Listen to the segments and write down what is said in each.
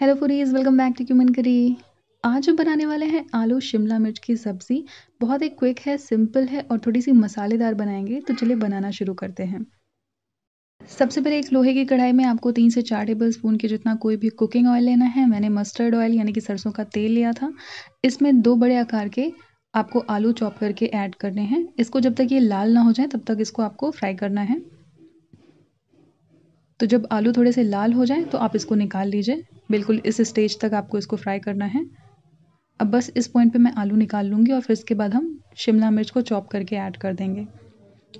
hello foodies welcome back to क्यूमन curry आज बनाने वाले हैं आलू शिमला मिर्च की सब्ज़ी बहुत ही क्विक है सिंपल है और थोड़ी सी मसालेदार बनाएंगे तो चलिए बनाना शुरू करते हैं सबसे पहले एक लोहे की कढ़ाई में आपको तीन से चार टेबल स्पून के जितना कोई भी कुकिंग ऑयल लेना है मैंने मस्टर्ड ऑयल यानी कि सरसों का तेल लिया था इसमें दो बड़े आकार के आपको आलू चॉप करके ऐड करने हैं इसको जब तक ये लाल ना हो जाए तब तक इसको आपको फ्राई करना है तो जब आलू थोड़े से लाल हो जाए तो आप इसको निकाल लीजिए बिल्कुल इस स्टेज तक आपको इसको फ्राई करना है अब बस इस पॉइंट पे मैं आलू निकाल लूँगी और फिर इसके बाद हम शिमला मिर्च को चॉप करके ऐड कर देंगे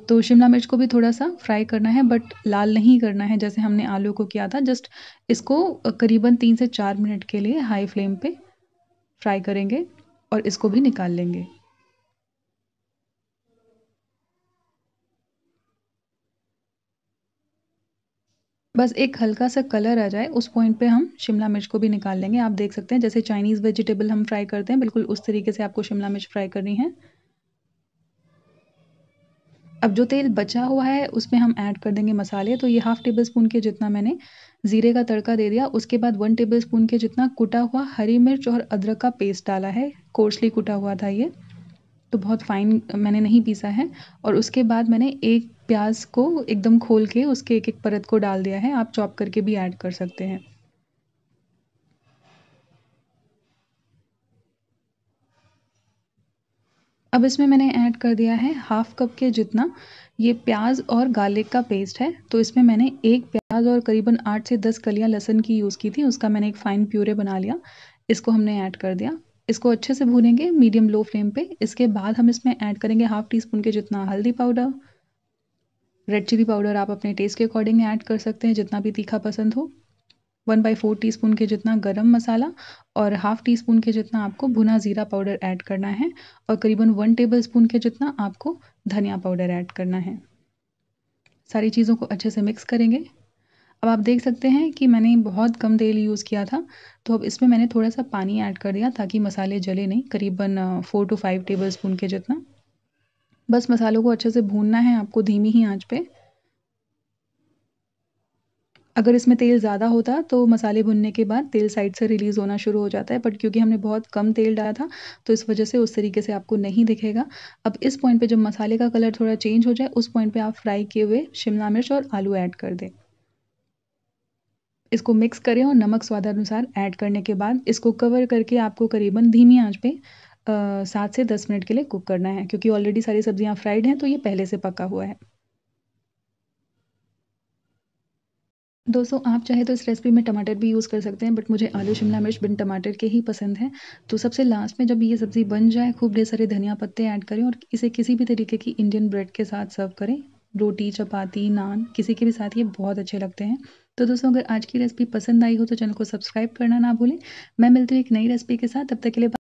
तो शिमला मिर्च को भी थोड़ा सा फ्राई करना है बट लाल नहीं करना है जैसे हमने आलू को किया था जस्ट इसको करीबन तीन से चार मिनट के लिए हाई फ्लेम पे फ्राई करेंगे और इसको भी निकाल लेंगे बस एक हल्का सा कलर आ जाए उस पॉइंट पे हम शिमला मिर्च को भी निकाल लेंगे आप देख सकते हैं जैसे चाइनीज़ वेजिटेबल हम फ्राई करते हैं बिल्कुल उस तरीके से आपको शिमला मिर्च फ्राई करनी है अब जो तेल बचा हुआ है उसमें हम ऐड कर देंगे मसाले तो ये हाफ़ टेबल स्पून के जितना मैंने ज़ीरे का तड़का दे दिया उसके बाद वन टेबल स्पून के जितना कुटा हुआ हरी मिर्च और अदरक का पेस्ट डाला है कोर्सली कुटा हुआ था ये तो बहुत फाइन मैंने नहीं पीसा है और उसके बाद मैंने एक प्याज को एकदम खोल के उसके एक एक परत को डाल दिया है आप चॉप करके भी ऐड कर सकते हैं अब इसमें मैंने ऐड कर दिया है हाफ कप के जितना ये प्याज और गार्लिक का पेस्ट है तो इसमें मैंने एक प्याज और करीबन आठ से दस कलियां लहसन की यूज़ की थी उसका मैंने एक फ़ाइन प्यूरे बना लिया इसको हमने ऐड कर दिया इसको अच्छे से भूनेंगे मीडियम लो फ्लेम पे इसके बाद हम इसमें ऐड करेंगे हाफ टी स्पून के जितना हल्दी पाउडर रेड चिली पाउडर आप अपने टेस्ट के अकॉर्डिंग ऐड कर सकते हैं जितना भी तीखा पसंद हो one by four teaspoon के जितना गरम मसाला और हाफ टी स्पून के जितना आपको भुना ज़ीरा पाउडर ऐड करना है और करीबन वन टेबल स्पून के जितना आपको धनिया पाउडर ऐड करना है सारी चीज़ों को अच्छे से मिक्स करेंगे अब आप देख सकते हैं कि मैंने बहुत कम तेल यूज़ किया था तो अब इसमें मैंने थोड़ा सा पानी ऐड कर दिया ताकि मसाले जले नहीं करीबन four to five tablespoon के जितना बस मसालों को अच्छे से भूनना है आपको धीमी ही आँच पर अगर इसमें तेल ज़्यादा होता तो मसाले भुनने के बाद तेल साइड से रिलीज़ होना शुरू हो जाता है बट क्योंकि हमने बहुत कम तेल डाला था तो इस वजह से उस तरीके से आपको नहीं दिखेगा अब इस पॉइंट पे जब मसाले का कलर थोड़ा चेंज हो जाए उस पॉइंट पे आप फ्राई किए हुए शिमला मिर्च और आलू ऐड कर दें इसको मिक्स करें और नमक स्वादानुसार ऐड करने के बाद इसको कवर करके आपको करीबन धीमी आंच पे सात से दस मिनट के लिए कुक करना है क्योंकि ऑलरेडी सारी सब्जियां फ्राइड हैं तो ये पहले से पका हुआ है दोस्तों आप चाहे तो इस रेसिपी में टमाटर भी यूज़ कर सकते हैं बट मुझे आलू शिमला मिर्च बिन टमाटर के ही पसंद है तो सबसे लास्ट में जब ये सब्ज़ी बन जाए खूब ढेर सारे धनिया पत्ते ऐड करें और इसे किसी भी तरीके की इंडियन ब्रेड के साथ सर्व करें रोटी चपाती नान किसी के भी साथ ये बहुत अच्छे लगते हैं तो दोस्तों अगर आज की रेसिपी पसंद आई हो तो चैनल को सब्सक्राइब करना ना भूलें मैं मिलती हूँ एक नई रेसिपी के साथ तब तक के लिए